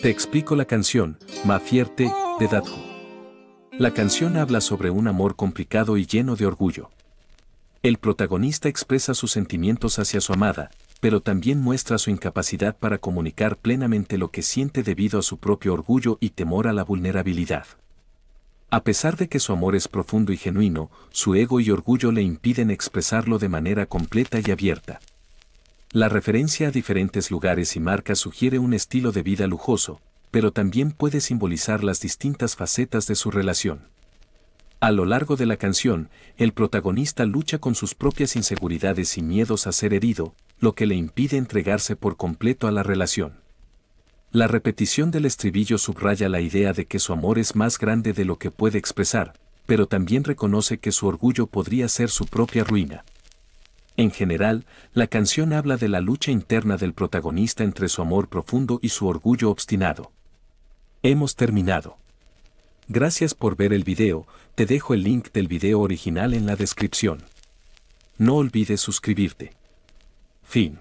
Te explico la canción, Ma de Dadju. La canción habla sobre un amor complicado y lleno de orgullo. El protagonista expresa sus sentimientos hacia su amada, pero también muestra su incapacidad para comunicar plenamente lo que siente debido a su propio orgullo y temor a la vulnerabilidad. A pesar de que su amor es profundo y genuino, su ego y orgullo le impiden expresarlo de manera completa y abierta. La referencia a diferentes lugares y marcas sugiere un estilo de vida lujoso, pero también puede simbolizar las distintas facetas de su relación. A lo largo de la canción, el protagonista lucha con sus propias inseguridades y miedos a ser herido, lo que le impide entregarse por completo a la relación. La repetición del estribillo subraya la idea de que su amor es más grande de lo que puede expresar, pero también reconoce que su orgullo podría ser su propia ruina. En general, la canción habla de la lucha interna del protagonista entre su amor profundo y su orgullo obstinado. Hemos terminado. Gracias por ver el video, te dejo el link del video original en la descripción. No olvides suscribirte. Fin.